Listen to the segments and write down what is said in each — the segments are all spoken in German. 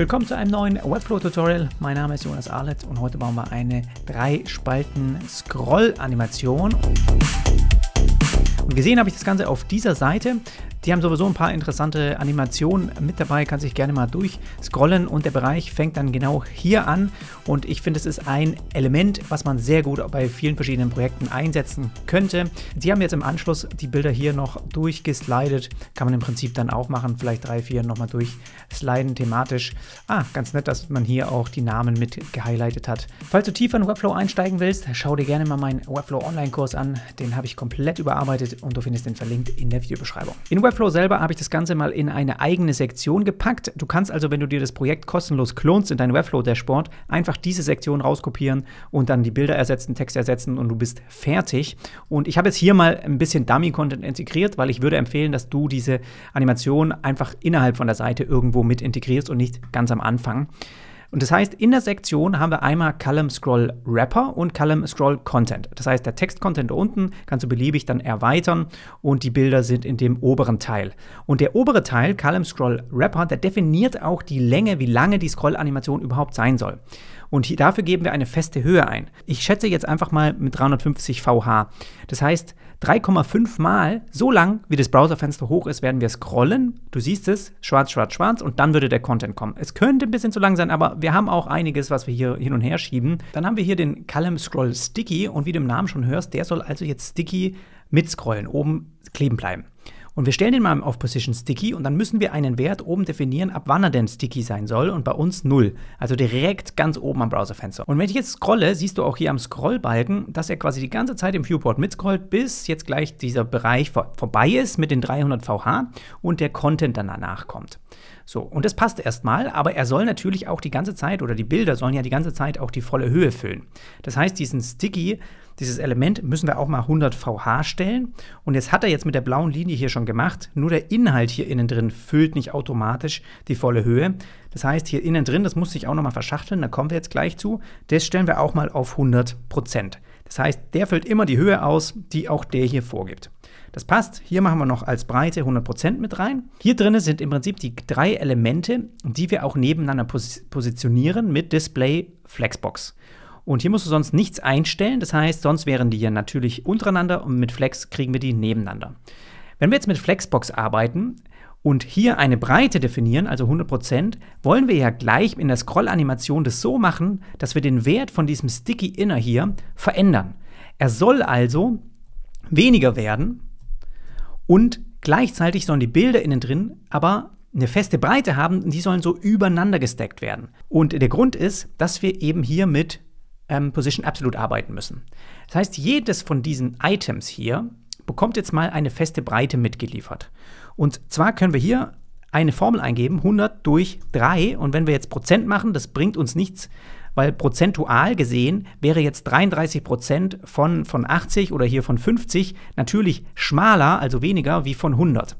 Willkommen zu einem neuen Webflow-Tutorial. Mein Name ist Jonas Arlett und heute bauen wir eine 3-Spalten-Scroll-Animation. Und gesehen habe ich das Ganze auf dieser Seite. Die haben sowieso ein paar interessante Animationen mit dabei, kann sich gerne mal durchscrollen und der Bereich fängt dann genau hier an und ich finde, es ist ein Element, was man sehr gut bei vielen verschiedenen Projekten einsetzen könnte. Die haben jetzt im Anschluss die Bilder hier noch durchgeslidet, kann man im Prinzip dann auch machen, vielleicht drei, vier nochmal durchsliden thematisch. Ah, ganz nett, dass man hier auch die Namen mit gehighlightet hat. Falls du tiefer in Webflow einsteigen willst, schau dir gerne mal meinen Webflow Online-Kurs an, den habe ich komplett überarbeitet und du findest den verlinkt in der Videobeschreibung. In Overflow selber habe ich das Ganze mal in eine eigene Sektion gepackt. Du kannst also, wenn du dir das Projekt kostenlos klonst in dein Webflow-Dashboard, einfach diese Sektion rauskopieren und dann die Bilder ersetzen, Text ersetzen und du bist fertig. Und ich habe jetzt hier mal ein bisschen Dummy-Content integriert, weil ich würde empfehlen, dass du diese Animation einfach innerhalb von der Seite irgendwo mit integrierst und nicht ganz am Anfang. Und das heißt, in der Sektion haben wir einmal Column Scroll Wrapper und Column Scroll Content. Das heißt, der Textcontent unten kannst du beliebig dann erweitern und die Bilder sind in dem oberen Teil. Und der obere Teil, Column Scroll Wrapper, der definiert auch die Länge, wie lange die Scroll-Animation überhaupt sein soll. Und hier, dafür geben wir eine feste Höhe ein. Ich schätze jetzt einfach mal mit 350 VH. Das heißt, 3,5 mal so lang, wie das Browserfenster hoch ist, werden wir scrollen. Du siehst es, schwarz, schwarz, schwarz und dann würde der Content kommen. Es könnte ein bisschen zu lang sein, aber wir haben auch einiges, was wir hier hin und her schieben. Dann haben wir hier den Column Scroll Sticky und wie du im Namen schon hörst, der soll also jetzt Sticky mitscrollen, oben kleben bleiben. Und wir stellen den mal auf Position Sticky und dann müssen wir einen Wert oben definieren, ab wann er denn sticky sein soll und bei uns 0. Also direkt ganz oben am Browserfenster. Und wenn ich jetzt scrolle, siehst du auch hier am Scrollbalken, dass er quasi die ganze Zeit im Viewport mitscrollt, bis jetzt gleich dieser Bereich vor vorbei ist mit den 300 VH und der Content dann danach kommt. So, und das passt erstmal, aber er soll natürlich auch die ganze Zeit oder die Bilder sollen ja die ganze Zeit auch die volle Höhe füllen. Das heißt, diesen Sticky dieses Element müssen wir auch mal 100 VH stellen. Und jetzt hat er jetzt mit der blauen Linie hier schon gemacht. Nur der Inhalt hier innen drin füllt nicht automatisch die volle Höhe. Das heißt, hier innen drin, das muss sich auch nochmal verschachteln, da kommen wir jetzt gleich zu, das stellen wir auch mal auf 100%. Prozent. Das heißt, der füllt immer die Höhe aus, die auch der hier vorgibt. Das passt. Hier machen wir noch als Breite 100% mit rein. Hier drin sind im Prinzip die drei Elemente, die wir auch nebeneinander pos positionieren mit Display Flexbox. Und hier musst du sonst nichts einstellen. Das heißt, sonst wären die hier natürlich untereinander und mit Flex kriegen wir die nebeneinander. Wenn wir jetzt mit Flexbox arbeiten und hier eine Breite definieren, also 100%, wollen wir ja gleich in der Scroll-Animation das so machen, dass wir den Wert von diesem Sticky Inner hier verändern. Er soll also weniger werden und gleichzeitig sollen die Bilder innen drin aber eine feste Breite haben und die sollen so übereinander gesteckt werden. Und der Grund ist, dass wir eben hier mit ähm, Position absolut arbeiten müssen. Das heißt, jedes von diesen Items hier bekommt jetzt mal eine feste Breite mitgeliefert. Und zwar können wir hier eine Formel eingeben, 100 durch 3. Und wenn wir jetzt Prozent machen, das bringt uns nichts, weil prozentual gesehen wäre jetzt 33 Prozent von, von 80 oder hier von 50 natürlich schmaler, also weniger wie von 100.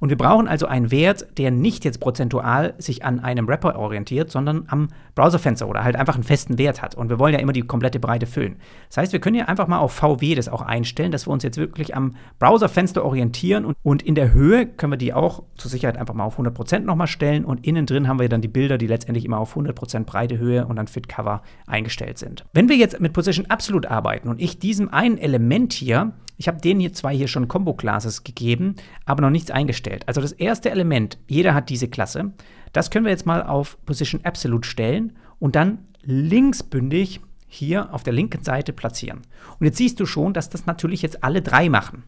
Und wir brauchen also einen Wert, der nicht jetzt prozentual sich an einem Wrapper orientiert, sondern am Browserfenster oder halt einfach einen festen Wert hat. Und wir wollen ja immer die komplette Breite füllen. Das heißt, wir können ja einfach mal auf VW das auch einstellen, dass wir uns jetzt wirklich am Browserfenster orientieren und, und in der Höhe können wir die auch zur Sicherheit einfach mal auf 100% nochmal stellen und innen drin haben wir dann die Bilder, die letztendlich immer auf 100% breite Höhe und dann Fit Cover eingestellt sind. Wenn wir jetzt mit Position Absolut arbeiten und ich diesem einen Element hier, ich habe denen hier zwei hier schon Combo Classes gegeben, aber noch nichts eingestellt gestellt. Also das erste Element, jeder hat diese Klasse, das können wir jetzt mal auf Position Absolute stellen und dann linksbündig hier auf der linken Seite platzieren. Und jetzt siehst du schon, dass das natürlich jetzt alle drei machen.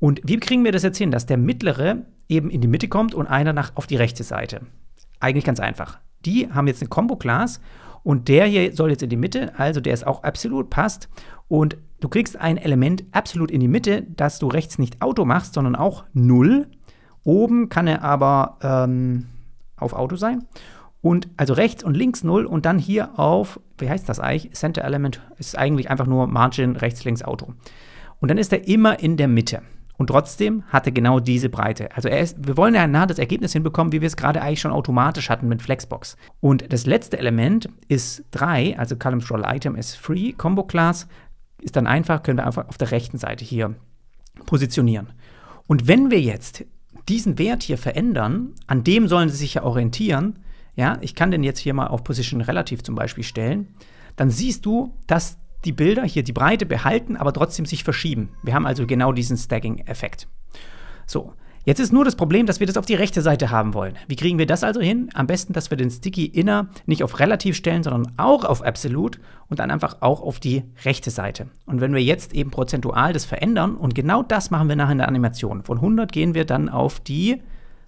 Und wie kriegen wir das jetzt hin, dass der mittlere eben in die Mitte kommt und einer nach auf die rechte Seite? Eigentlich ganz einfach. Die haben jetzt eine Combo-Class und der hier soll jetzt in die Mitte, also der ist auch absolut, passt. Und du kriegst ein Element absolut in die Mitte, das du rechts nicht Auto machst, sondern auch 0. Oben kann er aber ähm, auf Auto sein. Und also rechts und links 0 und dann hier auf, wie heißt das eigentlich? Center Element ist eigentlich einfach nur Margin rechts, links Auto. Und dann ist er immer in der Mitte. Und trotzdem hat er genau diese Breite. Also ist, wir wollen ja nah das Ergebnis hinbekommen, wie wir es gerade eigentlich schon automatisch hatten mit Flexbox. Und das letzte Element ist 3, also Column Roll Item ist Free, Combo Class ist dann einfach, können wir einfach auf der rechten Seite hier positionieren. Und wenn wir jetzt diesen Wert hier verändern, an dem sollen sie sich ja orientieren, ja, ich kann den jetzt hier mal auf Position relativ zum Beispiel stellen, dann siehst du, dass die Bilder hier die Breite behalten, aber trotzdem sich verschieben. Wir haben also genau diesen stagging effekt So, Jetzt ist nur das Problem, dass wir das auf die rechte Seite haben wollen. Wie kriegen wir das also hin? Am besten, dass wir den Sticky Inner nicht auf relativ stellen, sondern auch auf absolut und dann einfach auch auf die rechte Seite. Und wenn wir jetzt eben prozentual das verändern und genau das machen wir nachher in der Animation. Von 100 gehen wir dann auf die,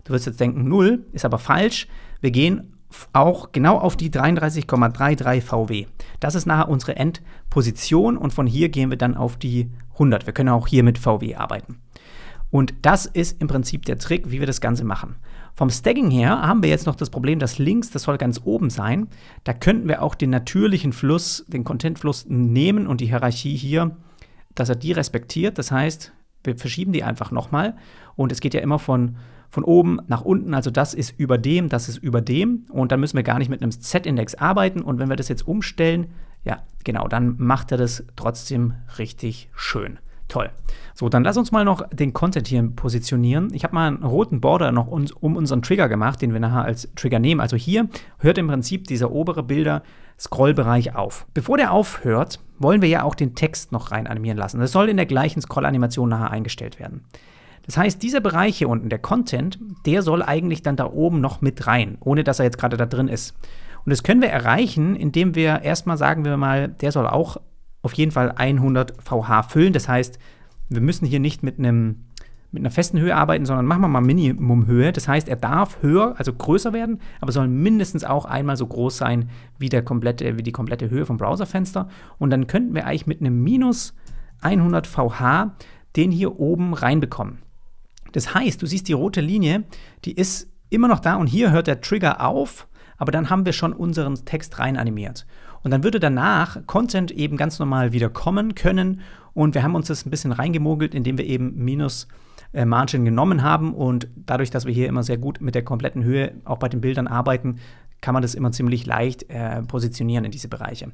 du wirst jetzt denken 0, ist aber falsch. Wir gehen auch genau auf die 33,33 VW. Das ist nachher unsere Endposition und von hier gehen wir dann auf die 100. Wir können auch hier mit VW arbeiten. Und das ist im Prinzip der Trick, wie wir das Ganze machen. Vom Stacking her haben wir jetzt noch das Problem, dass links, das soll ganz oben sein. Da könnten wir auch den natürlichen Fluss, den Contentfluss nehmen und die Hierarchie hier, dass er die respektiert. Das heißt, wir verschieben die einfach nochmal. Und es geht ja immer von, von oben nach unten. Also das ist über dem, das ist über dem. Und dann müssen wir gar nicht mit einem Z-Index arbeiten. Und wenn wir das jetzt umstellen, ja, genau, dann macht er das trotzdem richtig schön. Toll. So, dann lass uns mal noch den Content hier positionieren. Ich habe mal einen roten Border noch uns, um unseren Trigger gemacht, den wir nachher als Trigger nehmen. Also hier hört im Prinzip dieser obere Bilder Scrollbereich auf. Bevor der aufhört, wollen wir ja auch den Text noch rein animieren lassen. Das soll in der gleichen Scroll-Animation nachher eingestellt werden. Das heißt, dieser Bereich hier unten, der Content, der soll eigentlich dann da oben noch mit rein, ohne dass er jetzt gerade da drin ist. Und das können wir erreichen, indem wir erstmal sagen wir mal, der soll auch auf jeden Fall 100 VH füllen. Das heißt, wir müssen hier nicht mit einem mit einer festen Höhe arbeiten, sondern machen wir mal Minimumhöhe. Das heißt, er darf höher, also größer werden, aber soll mindestens auch einmal so groß sein wie, der komplette, wie die komplette Höhe vom Browserfenster. Und dann könnten wir eigentlich mit einem Minus 100 VH den hier oben reinbekommen. Das heißt, du siehst die rote Linie, die ist immer noch da und hier hört der Trigger auf, aber dann haben wir schon unseren Text rein animiert. Und dann würde danach Content eben ganz normal wieder kommen können. Und wir haben uns das ein bisschen reingemogelt, indem wir eben minus äh, Margin genommen haben. Und dadurch, dass wir hier immer sehr gut mit der kompletten Höhe auch bei den Bildern arbeiten, kann man das immer ziemlich leicht äh, positionieren in diese Bereiche.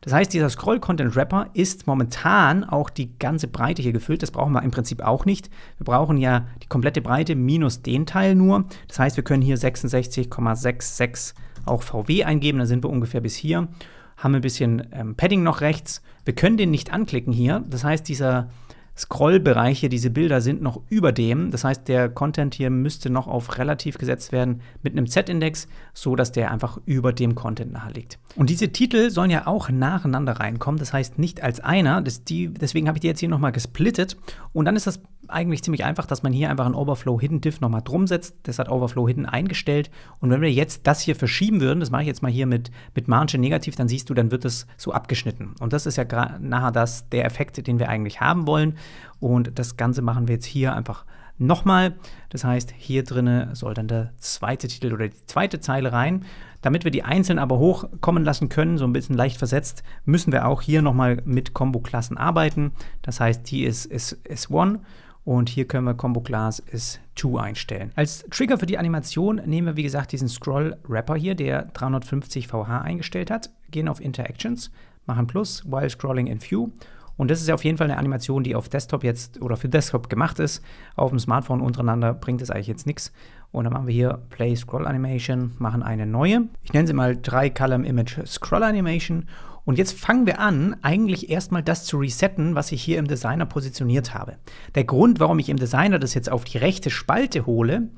Das heißt, dieser Scroll-Content-Wrapper ist momentan auch die ganze Breite hier gefüllt. Das brauchen wir im Prinzip auch nicht. Wir brauchen ja die komplette Breite minus den Teil nur. Das heißt, wir können hier 66,66 auch VW eingeben. Dann sind wir ungefähr bis hier haben wir ein bisschen ähm, Padding noch rechts. Wir können den nicht anklicken hier. Das heißt, dieser Scrollbereich hier, diese Bilder sind noch über dem. Das heißt, der Content hier müsste noch auf relativ gesetzt werden mit einem Z-Index, so dass der einfach über dem Content nahe liegt. Und diese Titel sollen ja auch nacheinander reinkommen. Das heißt, nicht als einer. Das die, deswegen habe ich die jetzt hier nochmal gesplittet. Und dann ist das eigentlich ziemlich einfach, dass man hier einfach einen Overflow Hidden Diff nochmal drum setzt. Das hat Overflow Hidden eingestellt. Und wenn wir jetzt das hier verschieben würden, das mache ich jetzt mal hier mit, mit Margin negativ, dann siehst du, dann wird es so abgeschnitten. Und das ist ja nachher das, der Effekt, den wir eigentlich haben wollen. Und das Ganze machen wir jetzt hier einfach nochmal. Das heißt, hier drinne soll dann der zweite Titel oder die zweite Zeile rein. Damit wir die einzeln aber hochkommen lassen können, so ein bisschen leicht versetzt, müssen wir auch hier nochmal mit Combo-Klassen arbeiten. Das heißt, die ist, ist S1 und hier können wir Combo Class ist 2 einstellen. Als Trigger für die Animation nehmen wir, wie gesagt, diesen Scroll Wrapper hier, der 350 VH eingestellt hat, gehen auf Interactions, machen Plus, While Scrolling in View. Und das ist ja auf jeden Fall eine Animation, die auf Desktop jetzt oder für Desktop gemacht ist. Auf dem Smartphone untereinander bringt es eigentlich jetzt nichts. Und dann machen wir hier Play Scroll Animation, machen eine neue. Ich nenne sie mal 3 Column Image Scroll Animation und jetzt fangen wir an, eigentlich erstmal das zu resetten, was ich hier im Designer positioniert habe. Der Grund, warum ich im Designer das jetzt auf die rechte Spalte hole,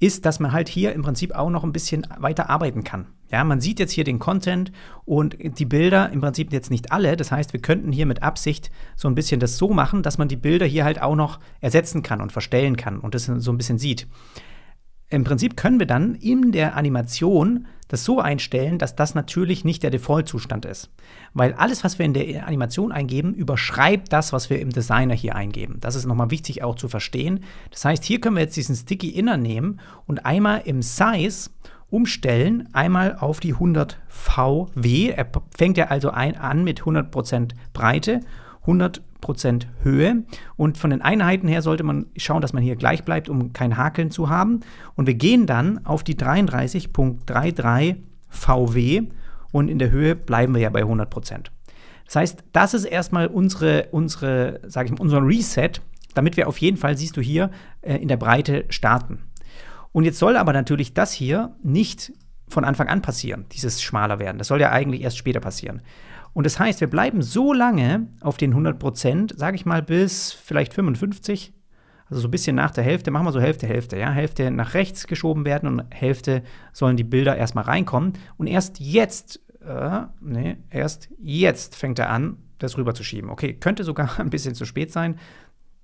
ist, dass man halt hier im Prinzip auch noch ein bisschen weiter arbeiten kann. Ja, man sieht jetzt hier den Content und die Bilder im Prinzip jetzt nicht alle. Das heißt, wir könnten hier mit Absicht so ein bisschen das so machen, dass man die Bilder hier halt auch noch ersetzen kann und verstellen kann und das so ein bisschen sieht im Prinzip können wir dann in der Animation das so einstellen, dass das natürlich nicht der Default-Zustand ist. Weil alles, was wir in der Animation eingeben, überschreibt das, was wir im Designer hier eingeben. Das ist nochmal wichtig auch zu verstehen. Das heißt, hier können wir jetzt diesen Sticky Inner nehmen und einmal im Size umstellen, einmal auf die 100 VW. Er fängt ja also ein, an mit 100% Breite, 100 Prozent Höhe. Und von den Einheiten her sollte man schauen, dass man hier gleich bleibt, um kein Hakeln zu haben. Und wir gehen dann auf die 33.33 VW und in der Höhe bleiben wir ja bei 100 Prozent. Das heißt, das ist erstmal unsere, unsere, sag ich mal, unser Reset, damit wir auf jeden Fall, siehst du hier, äh, in der Breite starten. Und jetzt soll aber natürlich das hier nicht von Anfang an passieren, dieses schmaler werden. Das soll ja eigentlich erst später passieren. Und das heißt, wir bleiben so lange auf den 100 Prozent, sage ich mal, bis vielleicht 55, also so ein bisschen nach der Hälfte, machen wir so Hälfte, Hälfte, ja. Hälfte nach rechts geschoben werden und Hälfte sollen die Bilder erstmal reinkommen. Und erst jetzt, äh, nee, erst jetzt fängt er an, das rüberzuschieben. Okay, könnte sogar ein bisschen zu spät sein.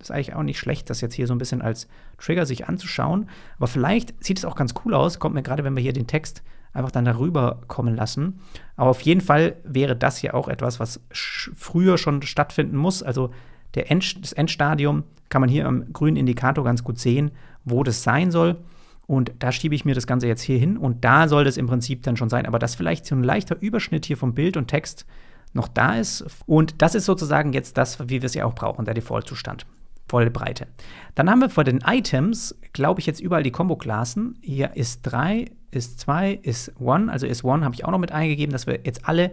ist eigentlich auch nicht schlecht, das jetzt hier so ein bisschen als Trigger sich anzuschauen. Aber vielleicht sieht es auch ganz cool aus, kommt mir gerade, wenn wir hier den Text einfach dann darüber kommen lassen. Aber auf jeden Fall wäre das ja auch etwas, was früher schon stattfinden muss. Also der End das Endstadium kann man hier am grünen Indikator ganz gut sehen, wo das sein soll. Und da schiebe ich mir das Ganze jetzt hier hin und da soll das im Prinzip dann schon sein. Aber dass vielleicht so ein leichter Überschnitt hier vom Bild und Text noch da ist. Und das ist sozusagen jetzt das, wie wir es ja auch brauchen, der Default-Zustand. Volle Breite. Dann haben wir vor den Items, glaube ich, jetzt überall die combo klassen Hier ist 3, ist 2, ist 1. Also ist 1 habe ich auch noch mit eingegeben, dass wir jetzt alle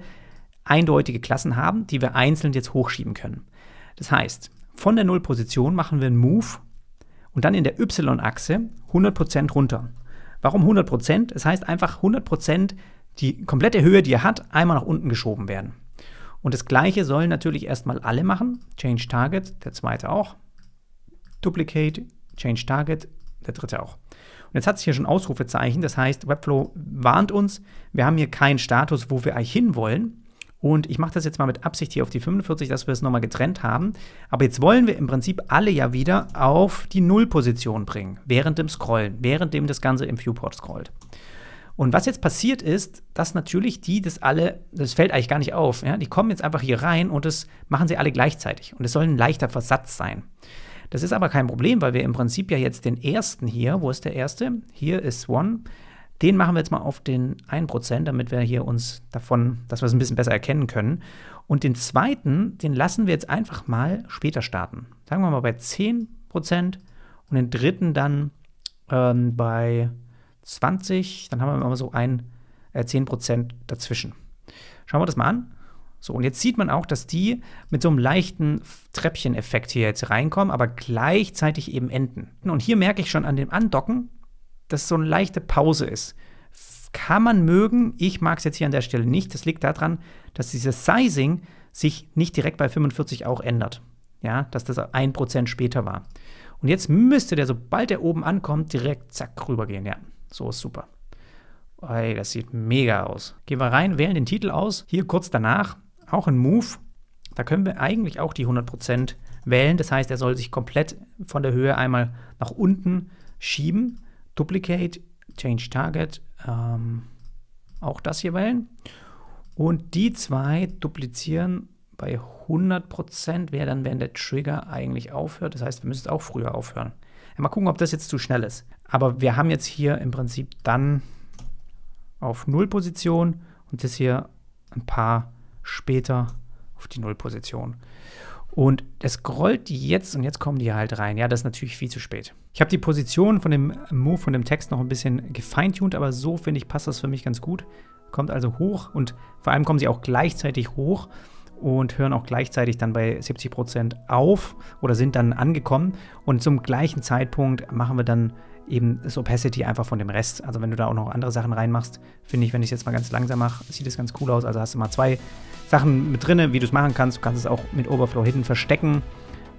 eindeutige Klassen haben, die wir einzeln jetzt hochschieben können. Das heißt, von der Nullposition machen wir einen Move und dann in der y-Achse 100% runter. Warum 100%? Es das heißt einfach 100% die komplette Höhe, die er hat, einmal nach unten geschoben werden. Und das gleiche sollen natürlich erstmal alle machen. Change Target, der zweite auch. Duplicate, Change Target, der dritte auch. Und jetzt hat es hier schon Ausrufezeichen, das heißt, Webflow warnt uns, wir haben hier keinen Status, wo wir eigentlich hinwollen. Und ich mache das jetzt mal mit Absicht hier auf die 45, dass wir es nochmal getrennt haben. Aber jetzt wollen wir im Prinzip alle ja wieder auf die Nullposition bringen, während dem Scrollen, während dem das Ganze im Viewport scrollt. Und was jetzt passiert ist, dass natürlich die das alle, das fällt eigentlich gar nicht auf, ja, die kommen jetzt einfach hier rein und das machen sie alle gleichzeitig. Und es soll ein leichter Versatz sein. Das ist aber kein Problem, weil wir im Prinzip ja jetzt den ersten hier, wo ist der erste? Hier ist One. Den machen wir jetzt mal auf den 1%, damit wir hier uns davon, dass wir es ein bisschen besser erkennen können. Und den zweiten, den lassen wir jetzt einfach mal später starten. Sagen wir mal bei 10% und den dritten dann ähm, bei 20. Dann haben wir immer so ein äh, 10% dazwischen. Schauen wir das mal an. So, und jetzt sieht man auch, dass die mit so einem leichten Treppcheneffekt hier jetzt reinkommen, aber gleichzeitig eben enden. Und hier merke ich schon an dem Andocken, dass so eine leichte Pause ist. Kann man mögen, ich mag es jetzt hier an der Stelle nicht. Das liegt daran, dass dieses Sizing sich nicht direkt bei 45 auch ändert. Ja, dass das 1% später war. Und jetzt müsste der, sobald er oben ankommt, direkt zack rübergehen. Ja, so ist super. Ey, das sieht mega aus. Gehen wir rein, wählen den Titel aus. Hier kurz danach auch ein Move, da können wir eigentlich auch die 100% wählen. Das heißt, er soll sich komplett von der Höhe einmal nach unten schieben. Duplicate, Change Target, ähm, auch das hier wählen. Und die zwei duplizieren bei 100%, wäre dann, wenn der Trigger eigentlich aufhört. Das heißt, wir müssen es auch früher aufhören. Ja, mal gucken, ob das jetzt zu schnell ist. Aber wir haben jetzt hier im Prinzip dann auf Null Position und das hier ein paar später auf die Nullposition. Und es scrollt jetzt und jetzt kommen die halt rein. Ja, das ist natürlich viel zu spät. Ich habe die Position von dem Move, von dem Text noch ein bisschen gefeintuned, aber so finde ich, passt das für mich ganz gut. Kommt also hoch und vor allem kommen sie auch gleichzeitig hoch und hören auch gleichzeitig dann bei 70% Prozent auf oder sind dann angekommen. Und zum gleichen Zeitpunkt machen wir dann eben das Opacity einfach von dem Rest. Also wenn du da auch noch andere Sachen reinmachst, finde ich, wenn ich es jetzt mal ganz langsam mache, sieht es ganz cool aus. Also hast du mal zwei Sachen mit drinne, wie du es machen kannst. Du kannst es auch mit Overflow hinten verstecken,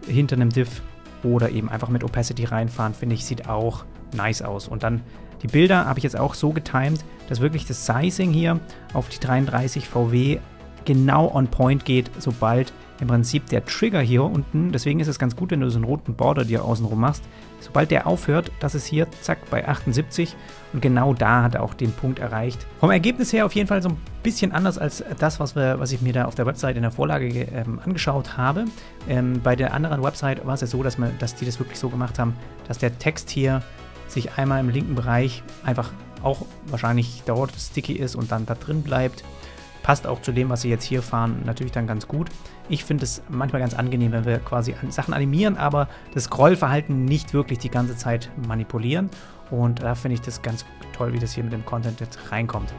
hinter einem Diff oder eben einfach mit Opacity reinfahren, finde ich, sieht auch nice aus. Und dann die Bilder habe ich jetzt auch so getimed, dass wirklich das Sizing hier auf die 33 VW genau on point geht, sobald im Prinzip der Trigger hier unten. Deswegen ist es ganz gut, wenn du so einen roten Border dir außenrum machst. Sobald der aufhört, das ist hier, zack, bei 78. Und genau da hat er auch den Punkt erreicht. Vom Ergebnis her auf jeden Fall so ein bisschen anders als das, was, wir, was ich mir da auf der Website in der Vorlage ähm, angeschaut habe. Ähm, bei der anderen Website war es ja so, dass, man, dass die das wirklich so gemacht haben, dass der Text hier sich einmal im linken Bereich einfach auch wahrscheinlich dort sticky ist und dann da drin bleibt. Passt auch zu dem, was sie jetzt hier fahren, natürlich dann ganz gut. Ich finde es manchmal ganz angenehm, wenn wir quasi Sachen animieren, aber das Scrollverhalten nicht wirklich die ganze Zeit manipulieren. Und da finde ich das ganz toll, wie das hier mit dem Content jetzt reinkommt.